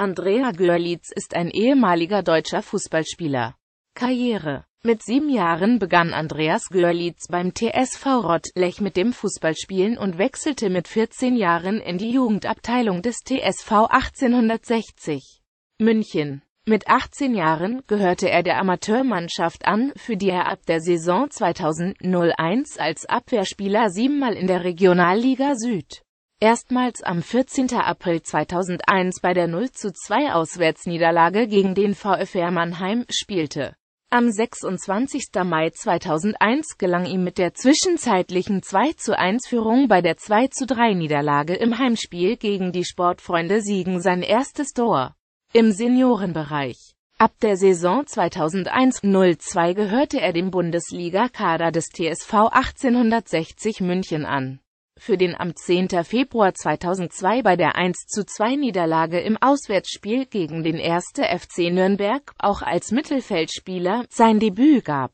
Andrea Görlitz ist ein ehemaliger deutscher Fußballspieler. Karriere Mit sieben Jahren begann Andreas Görlitz beim TSV Rottlech mit dem Fußballspielen und wechselte mit 14 Jahren in die Jugendabteilung des TSV 1860 München. Mit 18 Jahren gehörte er der Amateurmannschaft an, für die er ab der Saison 2001 als Abwehrspieler siebenmal in der Regionalliga Süd Erstmals am 14. April 2001 bei der 0 zu 2 Auswärtsniederlage gegen den VfR Mannheim spielte. Am 26. Mai 2001 gelang ihm mit der zwischenzeitlichen 2 zu 1 Führung bei der 2 zu 3 Niederlage im Heimspiel gegen die Sportfreunde Siegen sein erstes Tor im Seniorenbereich. Ab der Saison 2001-02 gehörte er dem Bundesliga-Kader des TSV 1860 München an für den am 10. Februar 2002 bei der 1 zu 2 Niederlage im Auswärtsspiel gegen den 1. FC Nürnberg auch als Mittelfeldspieler sein Debüt gab.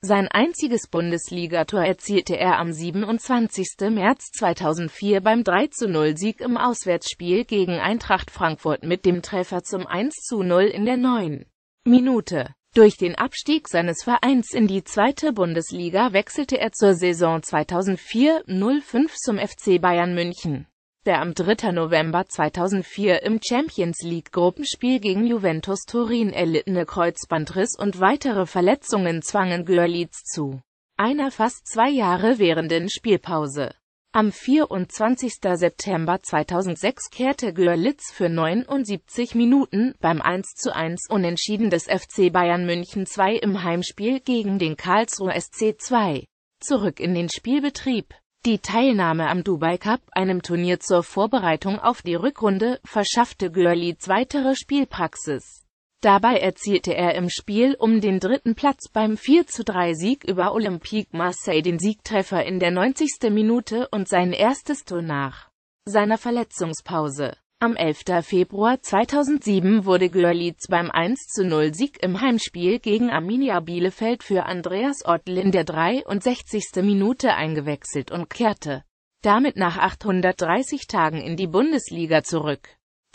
Sein einziges Bundesligator erzielte er am 27. März 2004 beim 3-0-Sieg zu im Auswärtsspiel gegen Eintracht Frankfurt mit dem Treffer zum 1-0 zu in der 9. Minute. Durch den Abstieg seines Vereins in die zweite Bundesliga wechselte er zur Saison 2004-05 zum FC Bayern München, der am 3. November 2004 im Champions-League-Gruppenspiel gegen Juventus Turin erlittene Kreuzbandriss und weitere Verletzungen zwangen Görlitz zu einer fast zwei Jahre währenden Spielpause am 24. September 2006 kehrte Görlitz für 79 Minuten beim 1 zu 1 Unentschieden des FC Bayern München 2 im Heimspiel gegen den Karlsruhe SC 2 zurück in den Spielbetrieb. Die Teilnahme am Dubai Cup, einem Turnier zur Vorbereitung auf die Rückrunde, verschaffte Görlitz weitere Spielpraxis. Dabei erzielte er im Spiel um den dritten Platz beim 4-3-Sieg über Olympique Marseille den Siegtreffer in der 90. Minute und sein erstes Tor nach seiner Verletzungspause. Am 11. Februar 2007 wurde Görlitz beim 1-0-Sieg im Heimspiel gegen Arminia Bielefeld für Andreas Ottl in der 63. Minute eingewechselt und kehrte damit nach 830 Tagen in die Bundesliga zurück.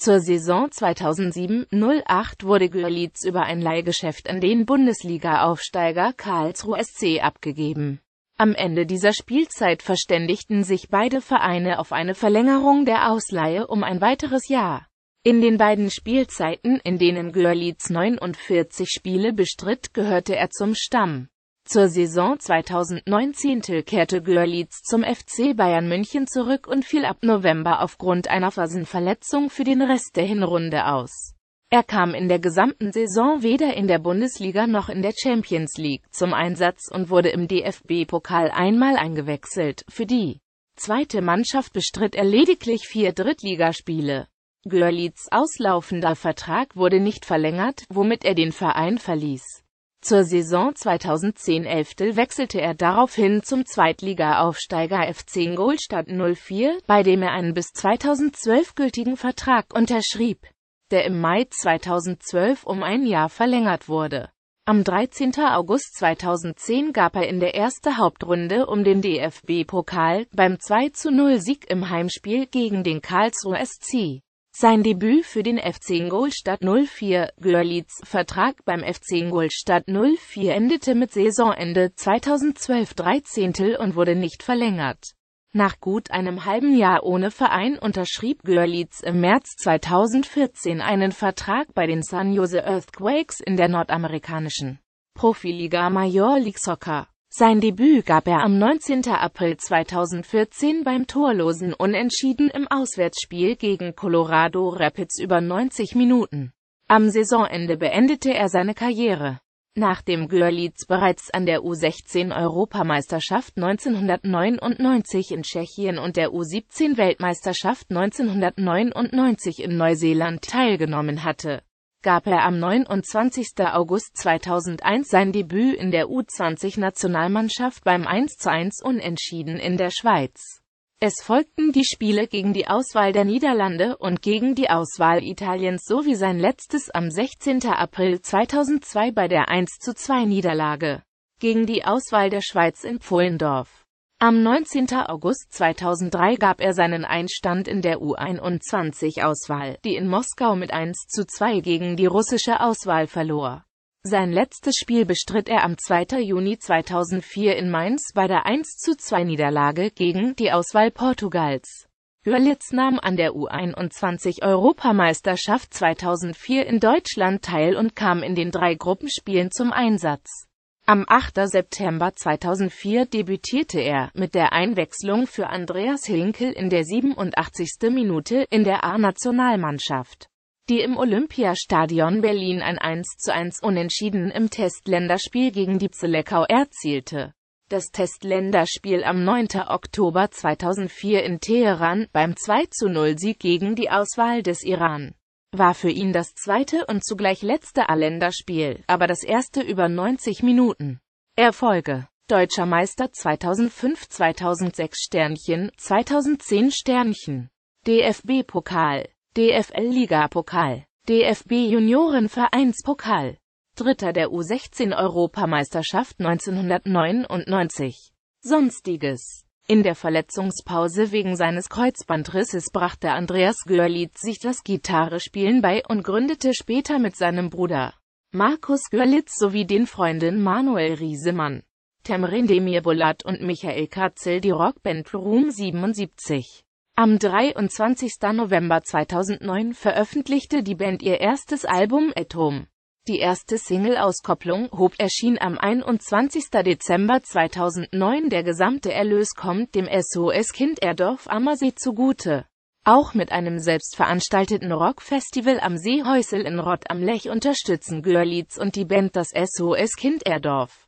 Zur Saison 2007-08 wurde Görlitz über ein Leihgeschäft an den Bundesliga-Aufsteiger Karlsruhe SC abgegeben. Am Ende dieser Spielzeit verständigten sich beide Vereine auf eine Verlängerung der Ausleihe um ein weiteres Jahr. In den beiden Spielzeiten, in denen Görlitz 49 Spiele bestritt, gehörte er zum Stamm. Zur Saison 2019 kehrte Görlitz zum FC Bayern München zurück und fiel ab November aufgrund einer Fasenverletzung für den Rest der Hinrunde aus. Er kam in der gesamten Saison weder in der Bundesliga noch in der Champions League zum Einsatz und wurde im DFB-Pokal einmal eingewechselt. Für die zweite Mannschaft bestritt er lediglich vier Drittligaspiele. Görlitz auslaufender Vertrag wurde nicht verlängert, womit er den Verein verließ. Zur Saison 2010-11 wechselte er daraufhin zum Zweitliga-Aufsteiger FC Ingolstadt 04, bei dem er einen bis 2012 gültigen Vertrag unterschrieb, der im Mai 2012 um ein Jahr verlängert wurde. Am 13. August 2010 gab er in der ersten Hauptrunde um den DFB-Pokal beim 2-0-Sieg im Heimspiel gegen den Karlsruhe SC sein Debüt für den FC Ingolstadt 04, Görlitz Vertrag beim FC Ingolstadt 04 endete mit Saisonende 2012 13. und wurde nicht verlängert. Nach gut einem halben Jahr ohne Verein unterschrieb Görlitz im März 2014 einen Vertrag bei den San Jose Earthquakes in der nordamerikanischen Profiliga Major League Soccer. Sein Debüt gab er am 19. April 2014 beim torlosen Unentschieden im Auswärtsspiel gegen Colorado Rapids über 90 Minuten. Am Saisonende beendete er seine Karriere. Nachdem Görlitz bereits an der U16-Europameisterschaft 1999 in Tschechien und der U17-Weltmeisterschaft 1999 in Neuseeland teilgenommen hatte, gab er am 29. August 2001 sein Debüt in der U20-Nationalmannschaft beim 1:1 Unentschieden in der Schweiz. Es folgten die Spiele gegen die Auswahl der Niederlande und gegen die Auswahl Italiens sowie sein letztes am 16. April 2002 bei der 1:2 Niederlage gegen die Auswahl der Schweiz in Pfullendorf. Am 19. August 2003 gab er seinen Einstand in der U21-Auswahl, die in Moskau mit 1 zu 2 gegen die russische Auswahl verlor. Sein letztes Spiel bestritt er am 2. Juni 2004 in Mainz bei der 1 zu 2 Niederlage gegen die Auswahl Portugals. Görlitz nahm an der U21-Europameisterschaft 2004 in Deutschland teil und kam in den drei Gruppenspielen zum Einsatz. Am 8. September 2004 debütierte er mit der Einwechslung für Andreas Hinkel in der 87. Minute in der A-Nationalmannschaft, die im Olympiastadion Berlin ein 1 zu 1 Unentschieden im Testländerspiel gegen die Zellekau erzielte. Das Testländerspiel am 9. Oktober 2004 in Teheran beim 2 zu 0 Sieg gegen die Auswahl des Iran war für ihn das zweite und zugleich letzte Allender-Spiel, aber das erste über 90 Minuten. Erfolge Deutscher Meister 2005 2006 Sternchen 2010 Sternchen DFB-Pokal DFL-Liga-Pokal DFB-Juniorenvereinspokal Dritter der U16-Europameisterschaft 1999 Sonstiges in der Verletzungspause wegen seines Kreuzbandrisses brachte Andreas Görlitz sich das Gitarrespielen bei und gründete später mit seinem Bruder Markus Görlitz sowie den Freunden Manuel Riesemann, Temrin Demir Demirbolat und Michael Katzel die Rockband Room 77. Am 23. November 2009 veröffentlichte die Band ihr erstes Album Atom. Die erste Single-Auskopplung Hope erschien am 21. Dezember 2009. Der gesamte Erlös kommt dem SOS-Kind Erdorf Ammersee zugute. Auch mit einem selbstveranstalteten Rockfestival am Seehäusel in Rott am Lech unterstützen Görlitz und die Band das SOS-Kind Erdorf.